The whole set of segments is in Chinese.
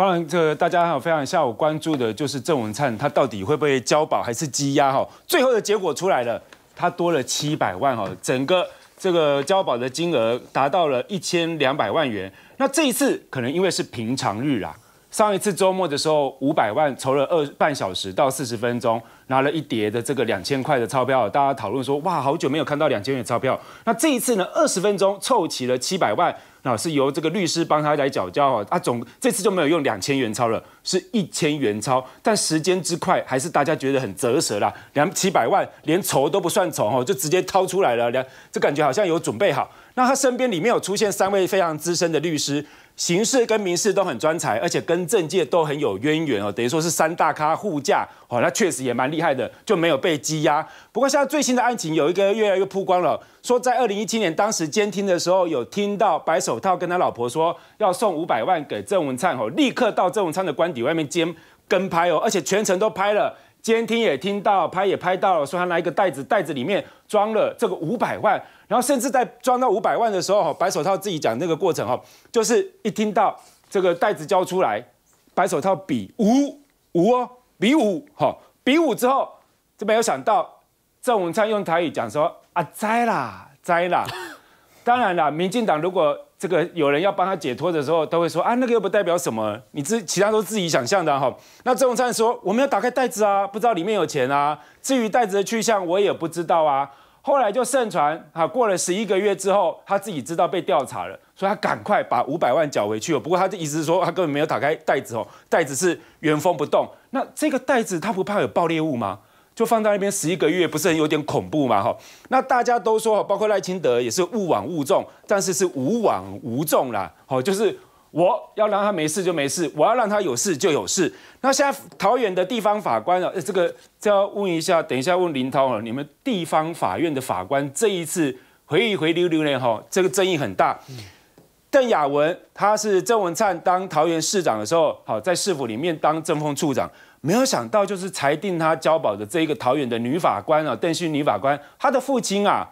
当然，这个大家还有非常下午关注的就是郑文灿，他到底会不会交保还是羁押？哈，最后的结果出来了，他多了七百万，哈，整个这个交保的金额达到了一千两百万元。那这一次可能因为是平常日啊。上一次周末的时候，五百万筹了二半小时到四十分钟，拿了一叠的这个两千块的钞票，大家讨论说哇，好久没有看到两千元钞票。那这一次呢，二十分钟凑齐了七百万，那是由这个律师帮他来缴交啊。啊，总这次就没有用两千元钞了，是一千元钞。但时间之快，还是大家觉得很折舌啦。两七百万连筹都不算筹哦，就直接掏出来了，两这感觉好像有准备好。那他身边里面有出现三位非常资深的律师，刑事跟民事都很专才，而且跟政界都很有渊源哦，等于说是三大咖护驾哦，那确实也蛮厉害的，就没有被羁押。不过现在最新的案情有一个越来越曝光了，说在二零一七年当时监听的时候，有听到白手套跟他老婆说要送五百万给郑文灿哦，立刻到郑文灿的官邸外面监跟拍哦，而且全程都拍了，监听也听到，拍也拍到了，说他拿一个袋子，袋子里面装了这个五百万。然后甚至在装到五百万的时候，白手套自己讲那个过程，哈，就是一听到这个袋子交出来，白手套比五五哦，比五哈，比五之后就没有想到，郑文灿用台语讲说啊栽啦，栽啦，当然啦，民进党如果这个有人要帮他解脱的时候，都会说啊那个又不代表什么，你自其他都自己想象的，哈。那郑文灿说我没要打开袋子啊，不知道里面有钱啊，至于袋子的去向，我也不知道啊。后来就盛传，哈，过了十一个月之后，他自己知道被调查了，所以他赶快把五百万缴回去了。不过他的意思是说，他根本没有打开袋子哦，袋子是原封不动。那这个袋子他不怕有爆裂物吗？就放在那边十一个月，不是很有点恐怖嘛，哈？那大家都说，包括赖清德也是勿往勿重，但是是无往无重啦，好，就是。我要让他没事就没事，我要让他有事就有事。那现在桃园的地方法官啊，这个就要问一下，等一下问林涛了。你们地方法院的法官这一次回一回溜溜呢？哈，这个争议很大。邓雅文，她是郑文灿当桃园市长的时候，好在市府里面当政风处长，没有想到就是裁定他交保的这一个桃园的女法官啊，邓姓女法官，她的父亲啊。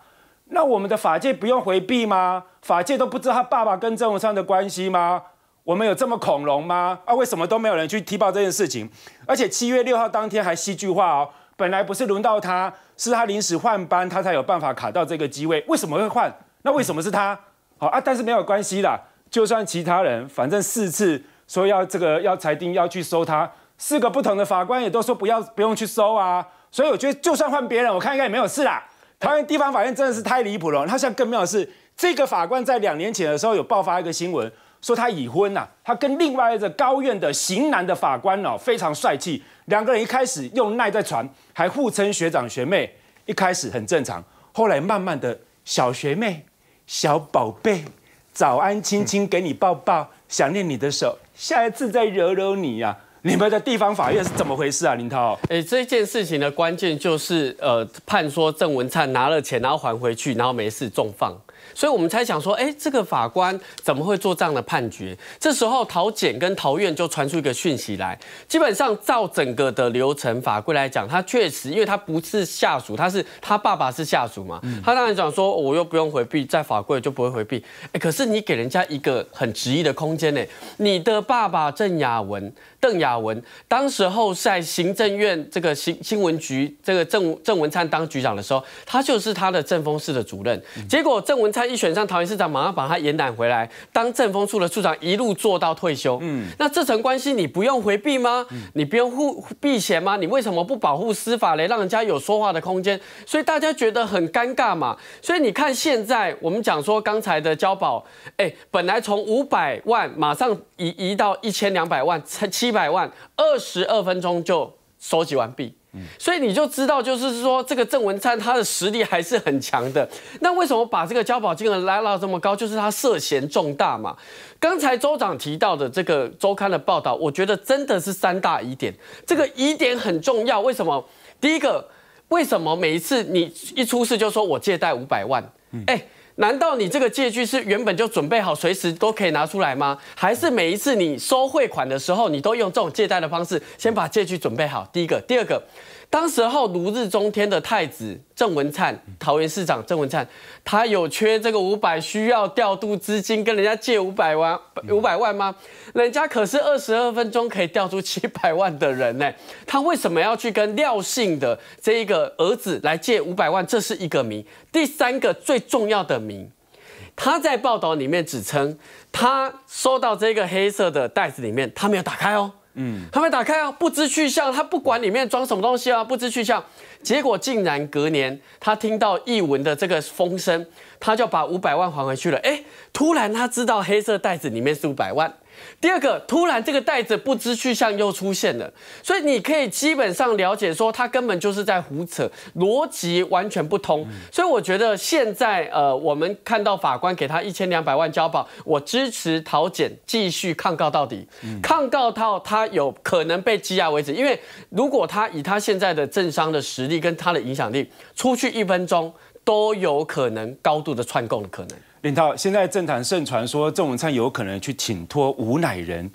那我们的法界不用回避吗？法界都不知道他爸爸跟郑文灿的关系吗？我们有这么恐龙吗？啊，为什么都没有人去踢爆这件事情？而且七月六号当天还戏剧化哦，本来不是轮到他，是他临时换班，他才有办法卡到这个机位。为什么会换？那为什么是他？好啊，但是没有关系啦，就算其他人，反正四次说要这个要裁定要去收他，四个不同的法官也都说不要不用去收啊。所以我觉得就算换别人，我看应该也没有事啦。台湾地方法院真的是太离谱了。他像更妙的是，这个法官在两年前的时候有爆发一个新闻，说他已婚呐，他跟另外一个高院的型男的法官哦，非常帅气，两个人一开始用耐在传，还互称学长学妹，一开始很正常，后来慢慢的小学妹、小宝贝、早安亲亲，给你抱抱，想念你的手，下一次再揉揉你呀。你们的地方法院是怎么回事啊，林涛？哎，这件事情的关键就是，呃，判说郑文灿拿了钱，然后还回去，然后没事重放。所以我们猜想说，哎，这个法官怎么会做这样的判决？这时候，陶检跟陶院就传出一个讯息来，基本上照整个的流程法规来讲，他确实，因为他不是下属，他是他爸爸是下属嘛。他当然讲说，我又不用回避，在法规就不会回避。哎，可是你给人家一个很质疑的空间呢？你的爸爸郑雅文，邓雅文，当时候在行政院这个新新闻局，这个郑郑文灿当局长的时候，他就是他的政风室的主任。结果郑文。他一选上桃园市长，马上把他延揽回来当政风处的处长，一路做到退休。嗯，那这层关系你不用回避吗？你不用护避嫌吗？你为什么不保护司法嘞，让人家有说话的空间？所以大家觉得很尴尬嘛。所以你看现在我们讲说刚才的交保，哎，本来从五百万马上移移到一千两百万，七百万，二十二分钟就收集完毕。所以你就知道，就是说这个郑文灿他的实力还是很强的。那为什么把这个交保金额拉到这么高？就是他涉嫌重大嘛。刚才州长提到的这个周刊的报道，我觉得真的是三大疑点。这个疑点很重要，为什么？第一个，为什么每一次你一出事就说我借贷五百万？哎。难道你这个借据是原本就准备好随时都可以拿出来吗？还是每一次你收汇款的时候，你都用这种借贷的方式先把借据准备好？第一个，第二个。当时候如日中天的太子郑文灿，桃园市长郑文灿，他有缺这个五百需要调度资金，跟人家借五百万五百万吗？人家可是二十二分钟可以调出七百万的人呢，他为什么要去跟廖姓的这一个儿子来借五百万？这是一个名。第三个最重要的名，他在报道里面指称，他收到这个黑色的袋子里面，他没有打开哦。嗯，他没打开啊，不知去向。他不管里面装什么东西啊，不知去向。结果竟然隔年，他听到异闻的这个风声，他就把五百万还回去了。哎，突然他知道黑色袋子里面是五百万。第二个，突然这个袋子不知去向又出现了，所以你可以基本上了解说他根本就是在胡扯，逻辑完全不通。所以我觉得现在呃，我们看到法官给他一千两百万交保，我支持陶检继续抗告到底，抗告到他有可能被羁押为止。因为如果他以他现在的政商的实力跟他的影响力，出去一分钟都有可能高度的串供的可能。林涛，现在政坛盛传说郑文灿有可能去请托吴乃仁，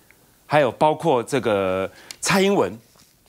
还有包括这个蔡英文，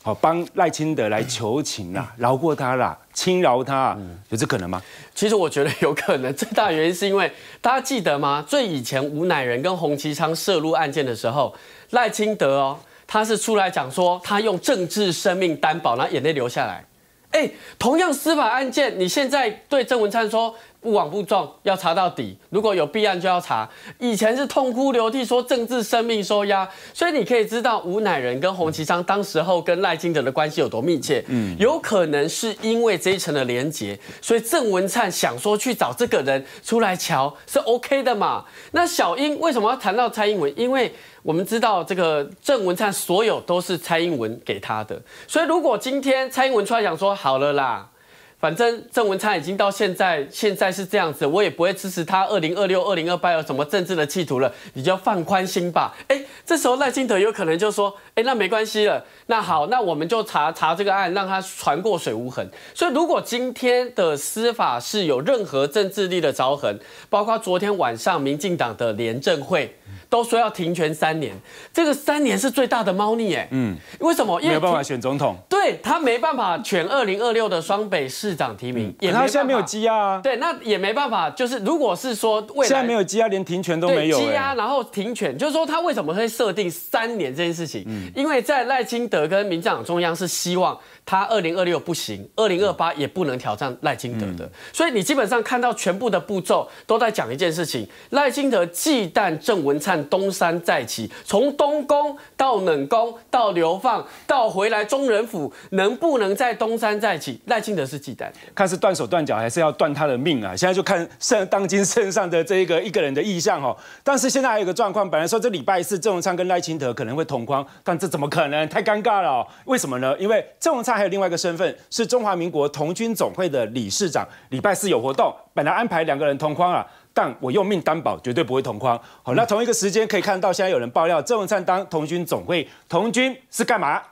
好帮赖清德来求情啊，饶过他啦，轻饶他，有这可能吗？其实我觉得有可能，最大原因是因为大家记得吗？最以前吴乃仁跟洪其昌涉入案件的时候，赖清德哦，他是出来讲说他用政治生命担保，然后眼泪流下来。哎，同样司法案件，你现在对郑文灿说。不枉不撞，要查到底。如果有弊案，就要查。以前是痛哭流涕说政治生命受压，所以你可以知道吴乃仁跟洪其昌当时候跟赖金德的关系有多密切。嗯，有可能是因为这一层的连结，所以郑文灿想说去找这个人出来瞧是 OK 的嘛？那小英为什么要谈到蔡英文？因为我们知道这个郑文灿所有都是蔡英文给他的，所以如果今天蔡英文出来想说好了啦。反正郑文灿已经到现在，现在是这样子，我也不会支持他二零二六、二零二八有什么政治的企图了，你就放宽心吧。哎，这时候赖清德有可能就说：哎，那没关系了。那好，那我们就查查这个案，让他船过水无痕。所以，如果今天的司法是有任何政治力的凿痕，包括昨天晚上民进党的廉政会。都说要停权三年，这个三年是最大的猫腻，哎，嗯，为什么？没有办法选总统，对他没办法选二零二六的双北市长提名，他现在没有积压，对，那也没办法。就是如果是说，现在没有积压，连停权都没有积压，然后停权就是说他为什么会设定三年这件事情？嗯，因为在赖清德跟民进党中央是希望他二零二六不行，二零二八也不能挑战赖清德的，所以你基本上看到全部的步骤都在讲一件事情，赖清德忌惮郑文灿。东山再起，从东宫到冷宫，到流放到回来中人府，能不能再东山再起？赖清德是忌惮，看是断手断脚，还是要断他的命啊？现在就看身当今身上的这一个一个人的意向哦。但是现在还有一个状况，本来说这礼拜四郑文昌跟赖清德可能会同框，但这怎么可能？太尴尬了。为什么呢？因为郑文昌还有另外一个身份，是中华民国同军总会的理事长。礼拜四有活动，本来安排两个人同框啊。但我用命担保，绝对不会同框。好，那同一个时间可以看到，现在有人爆料，郑文灿当童军总会，童军是干嘛？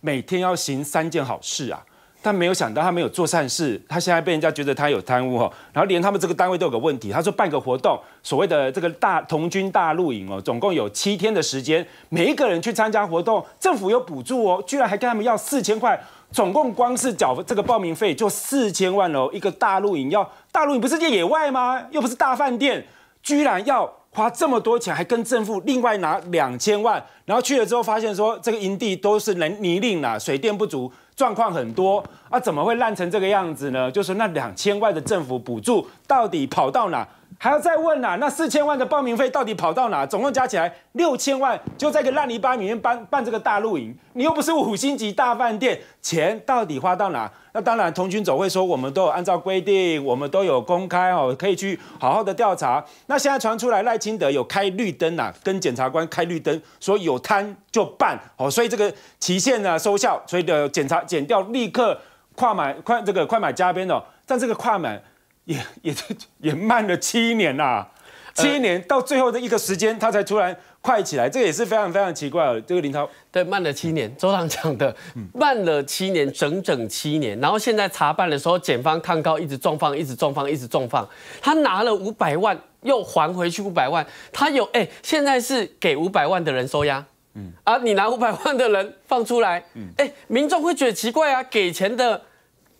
每天要行三件好事啊。他没有想到，他没有做善事，他现在被人家觉得他有贪污哈。然后连他们这个单位都有个问题。他说办个活动，所谓的这个大童军大露营哦，总共有七天的时间，每一个人去参加活动，政府有补助哦，居然还跟他们要四千块。总共光是缴这个报名费就四千万哦，一个大露营要大露营不是在野外吗？又不是大饭店，居然要花这么多钱，还跟政府另外拿两千万。然后去了之后发现说，这个营地都是泥泞啊，水电不足。状况很多啊，怎么会烂成这个样子呢？就是那两千万的政府补助到底跑到哪？还要再问呐？那四千万的报名费到底跑到哪？总共加起来六千万，就在个烂泥巴里面办办这个大露营。你又不是五星级大饭店，钱到底花到哪？那当然，童军总会说我们都有按照规定，我们都有公开哦，可以去好好的调查。那现在传出来赖清德有开绿灯呐，跟检察官开绿灯，说有贪就办哦，所以这个期限呢收效，所以的检查减掉立刻跨买快这个快买加鞭哦，但这个跨买。也也也慢了七年啦，七年到最后的一个时间，他才突然快起来，这也是非常非常奇怪哦。这个林涛对慢了七年，周董讲的，慢了七年，整整七年。然后现在查办的时候，检方抗告一直重放，一直重放，一直重放。他拿了五百万又还回去五百万，他有哎，现在是给五百万的人收押，嗯啊，你拿五百万的人放出来，嗯哎，民众会觉得奇怪啊，给钱的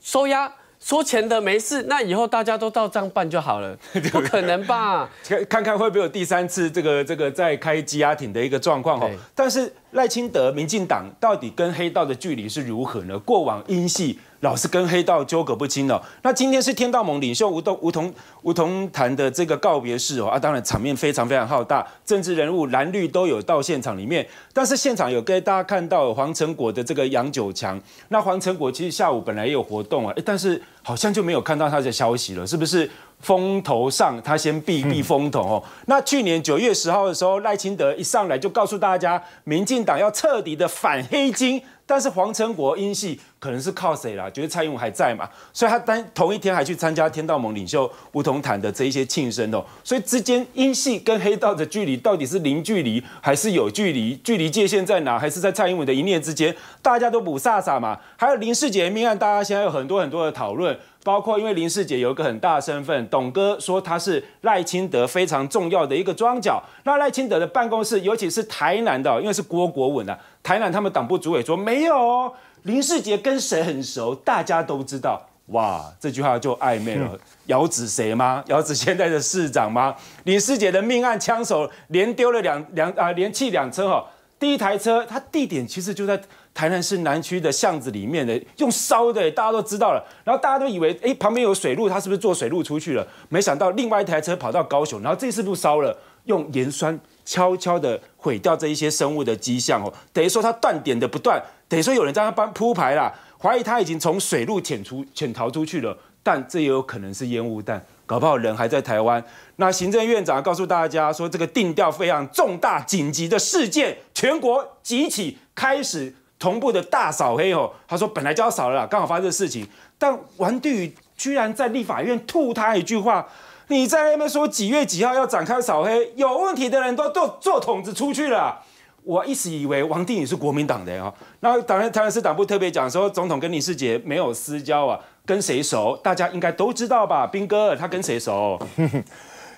收押。收钱的没事，那以后大家都照这样办就好了。不可能吧？看看会不会有第三次这个这个在开机压艇的一个状况哦。但是。赖清德、民进党到底跟黑道的距离是如何呢？过往英系老是跟黑道纠葛不清了。那今天是天道盟领袖吴东、吴同吴彤谈的这个告别式哦啊，当然场面非常非常浩大，政治人物蓝绿都有到现场里面。但是现场有给大家看到黄成果的这个杨九强。那黄成果其实下午本来也有活动啊，但是好像就没有看到他的消息了，是不是？风头上，他先避避风头哦。那去年九月十号的时候，赖清德一上来就告诉大家，民进党要彻底的反黑金。但是黄成国因系可能是靠谁啦？觉得蔡英文还在嘛，所以他当同一天还去参加天道盟领袖吴桐坦的这一些庆生哦。所以之间因系跟黑道的距离到底是零距离还是有距离？距离界限在哪？还是在蔡英文的一念之间？大家都不傻傻嘛？还有林世杰命案，大家现在有很多很多的讨论。包括因为林世杰有一个很大的身份，董哥说他是赖清德非常重要的一个庄脚。那赖清德的办公室，尤其是台南的，因为是郭国文啊，台南他们党部主委说没有哦。林世杰跟谁很熟，大家都知道。哇，这句话就暧昧了，遥指谁吗？遥指现在的市长吗？林世杰的命案枪手连丢了两两啊，连弃两车哦。第一台车，它地点其实就在台南市南区的巷子里面的，用烧的，大家都知道了。然后大家都以为，哎，旁边有水路，它是不是坐水路出去了？没想到另外一台车跑到高雄，然后这次路烧了，用盐酸悄悄的毁掉这一些生物的迹象哦。等于说它断点的不断，等于说有人在它帮铺排啦，怀疑它已经从水路潜出潜逃出去了。但这也有可能是烟雾弹，搞不好人还在台湾。那行政院长告诉大家说，这个定调非常重大紧急的事件，全国集体开始同步的大扫黑哦。他说本来就要扫了，刚好发生事情。但王定宇居然在立法院吐他一句话：“你在那边说几月几号要展开扫黑，有问题的人都做做桶子出去了。”我一直以为王定宇是国民党的哦，那当然，台湾市党部特别讲说，总统跟李世杰没有私交啊。跟谁熟？大家应该都知道吧，兵哥他跟谁熟？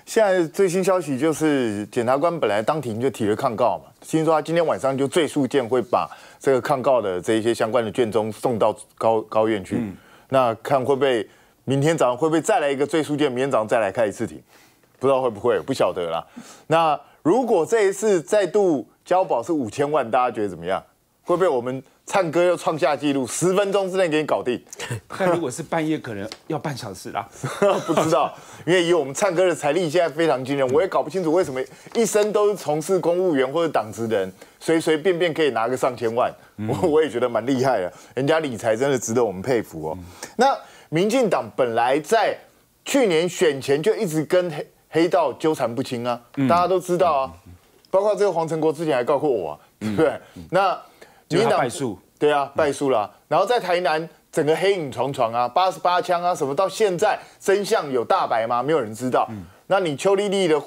现在最新消息就是，检察官本来当庭就提了抗告嘛，听说他今天晚上就最数件会把这个抗告的这一些相关的卷宗送到高高院去，那看会不会明天早上会不会再来一个最数件，明天早上再来开一次庭，不知道会不会，不晓得啦。那如果这一次再度交保是五千万，大家觉得怎么样？会不会我们？唱歌又创下纪录，十分钟之内给你搞定。但如果是半夜，可能要半小时啦，不知道，因为以我们唱歌的财力，现在非常惊人，我也搞不清楚为什么一生都是从事公务员或者党职人，随随便便可以拿个上千万，我我也觉得蛮厉害的。人家理财真的值得我们佩服哦。那民进党本来在去年选前就一直跟黑黑道纠缠不清啊，大家都知道啊，包括这个黄成国之前还告过我啊，对不对？那。民党败诉，对啊，败诉了。然后在台南，整个黑影重重啊，八十八枪啊，什么到现在真相有大白吗？没有人知道。嗯，那你邱丽丽的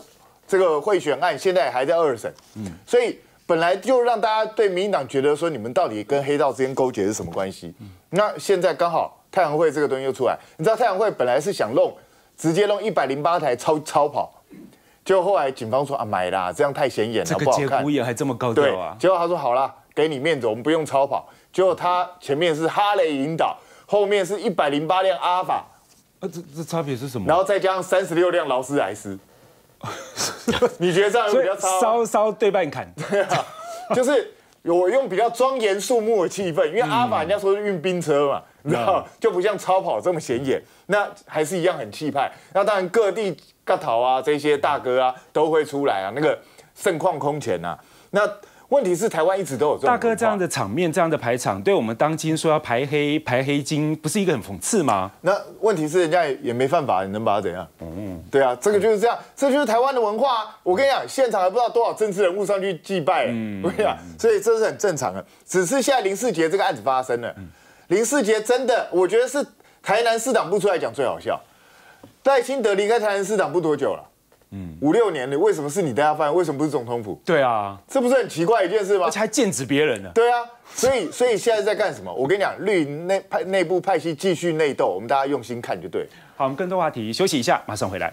这个贿选案现在还在二审，嗯，所以本来就让大家对民进党觉得说你们到底跟黑道之间勾结是什么关系？嗯，那现在刚好太阳会这个东西又出来，你知道太阳会本来是想弄直接弄一百零八台超超跑，结果后来警方说啊买啦，这样太显眼了，不好看。这个骨眼还这么高调啊？结果他说好了。给你面子，我们不用超跑，果它前面是哈雷引导，后面是一百零八辆阿尔法，啊，这这差别是什么？然后再加上三十六辆劳斯莱斯，你觉得这样比较超？稍稍对半砍，对啊，就是我用比较庄严肃穆的气氛，因为阿尔法人家说是运兵车嘛，你知道就不像超跑这么显眼，那还是一样很气派。那当然各地格头啊这些大哥啊都会出来啊，那个盛况空前啊，那。问题是台湾一直都有这种大哥这样的场面，这样的排场，对我们当今说要排黑排黑金，不是一个很讽刺吗？那问题是人家也没犯法，你能把他怎样？嗯，对啊，这个就是这样，这就是台湾的文化。我跟你讲，现场还不知道多少政治人物上去祭拜，你讲，所以这是很正常的。只是现在林世杰这个案子发生了，林世杰真的，我觉得是台南市长不出来讲最好笑。戴清德离开台南市长不多久了。五六年了，为什么是你大家发现，为什么不是总统府？对啊，这不是很奇怪一件事吗？而且还剑指别人呢。对啊，所以所以现在在干什么？我跟你讲，绿内派内部派系继续内斗，我们大家用心看就对。好，我们更多话题，休息一下，马上回来。